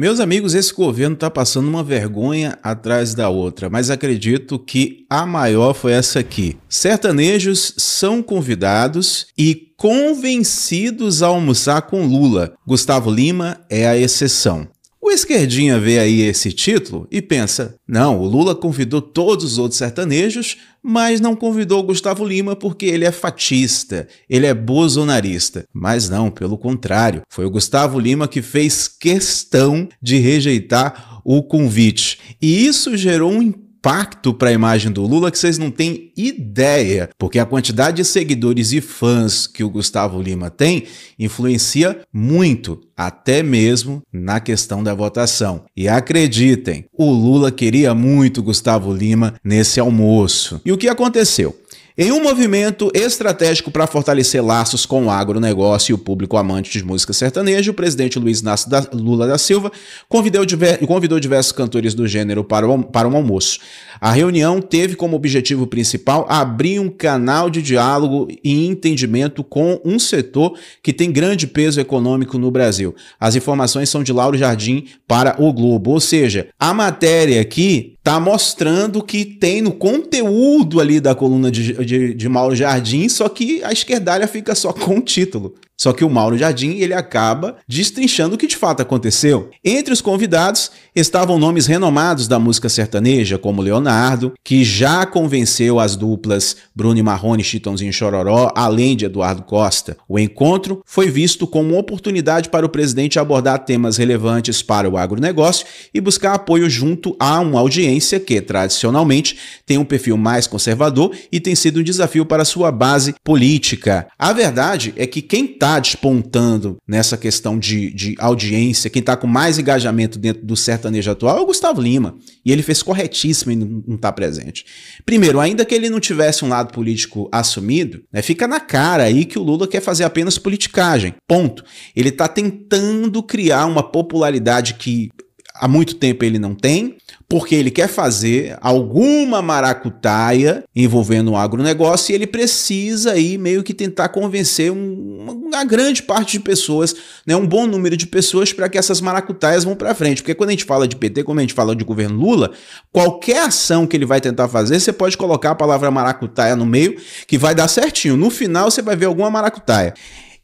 Meus amigos, esse governo está passando uma vergonha atrás da outra, mas acredito que a maior foi essa aqui. Sertanejos são convidados e convencidos a almoçar com Lula. Gustavo Lima é a exceção. O esquerdinha vê aí esse título e pensa: não, o Lula convidou todos os outros sertanejos, mas não convidou o Gustavo Lima porque ele é fatista, ele é bolsonarista. Mas não, pelo contrário, foi o Gustavo Lima que fez questão de rejeitar o convite. E isso gerou um impacto para a imagem do Lula que vocês não têm ideia, porque a quantidade de seguidores e fãs que o Gustavo Lima tem influencia muito, até mesmo na questão da votação. E acreditem, o Lula queria muito Gustavo Lima nesse almoço. E o que aconteceu? Em um movimento estratégico para fortalecer laços com o agronegócio e o público amante de música sertaneja, o presidente Luiz Inácio da Lula da Silva convidou, diver, convidou diversos cantores do gênero para, o, para um almoço. A reunião teve como objetivo principal abrir um canal de diálogo e entendimento com um setor que tem grande peso econômico no Brasil. As informações são de Lauro Jardim para o Globo, ou seja, a matéria aqui tá mostrando que tem no conteúdo ali da coluna de, de, de Mauro Jardim, só que a esquerdalha fica só com o título. Só que o Mauro Jardim ele acaba destrinchando o que de fato aconteceu. Entre os convidados estavam nomes renomados da música sertaneja, como Leonardo, que já convenceu as duplas Bruno e Marrone, Chitãozinho e Chororó, além de Eduardo Costa. O encontro foi visto como uma oportunidade para o presidente abordar temas relevantes para o agronegócio e buscar apoio junto a uma audiência que, tradicionalmente, tem um perfil mais conservador e tem sido um desafio para sua base política. A verdade é que quem está está despontando nessa questão de, de audiência, quem está com mais engajamento dentro do sertanejo atual é o Gustavo Lima. E ele fez corretíssimo em não estar tá presente. Primeiro, ainda que ele não tivesse um lado político assumido, né, fica na cara aí que o Lula quer fazer apenas politicagem. Ponto. Ele está tentando criar uma popularidade que há muito tempo ele não tem, porque ele quer fazer alguma maracutaia envolvendo o agronegócio e ele precisa aí meio que tentar convencer um, uma grande parte de pessoas, né, um bom número de pessoas para que essas maracutaias vão para frente. Porque quando a gente fala de PT, como a gente fala de governo Lula, qualquer ação que ele vai tentar fazer, você pode colocar a palavra maracutaia no meio, que vai dar certinho. No final você vai ver alguma maracutaia.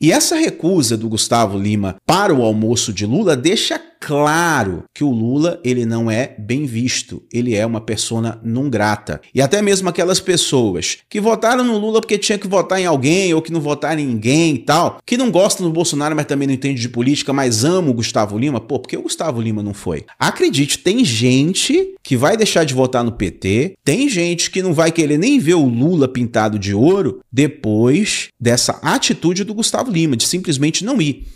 E essa recusa do Gustavo Lima para o almoço de Lula deixa claro que o Lula ele não é bem visto, ele é uma persona não grata. E até mesmo aquelas pessoas que votaram no Lula porque tinha que votar em alguém ou que não votaram em ninguém e tal, que não gostam do Bolsonaro, mas também não entende de política, mas ama o Gustavo Lima, pô, porque o Gustavo Lima não foi. Acredite, tem gente que vai deixar de votar no PT, tem gente que não vai querer nem ver o Lula pintado de ouro depois dessa atitude do Gustavo Lima de simplesmente não ir.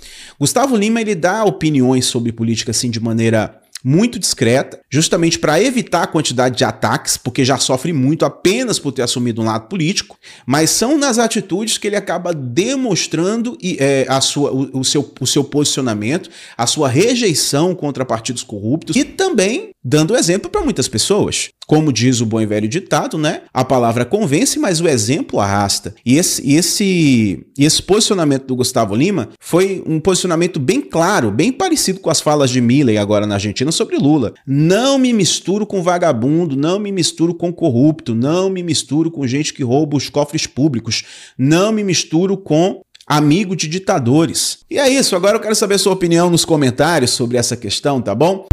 Gustavo Lima ele dá opiniões sobre política política assim de maneira muito discreta, justamente para evitar a quantidade de ataques, porque já sofre muito apenas por ter assumido um lado político, mas são nas atitudes que ele acaba demonstrando e, é, a sua, o, o, seu, o seu posicionamento, a sua rejeição contra partidos corruptos e também dando exemplo para muitas pessoas. Como diz o bom e velho ditado, né? A palavra convence, mas o exemplo arrasta. E esse, esse, esse posicionamento do Gustavo Lima foi um posicionamento bem claro, bem parecido com as falas de Milley agora na Argentina sobre Lula. Não me misturo com vagabundo, não me misturo com corrupto, não me misturo com gente que rouba os cofres públicos, não me misturo com amigo de ditadores. E é isso, agora eu quero saber sua opinião nos comentários sobre essa questão, tá bom?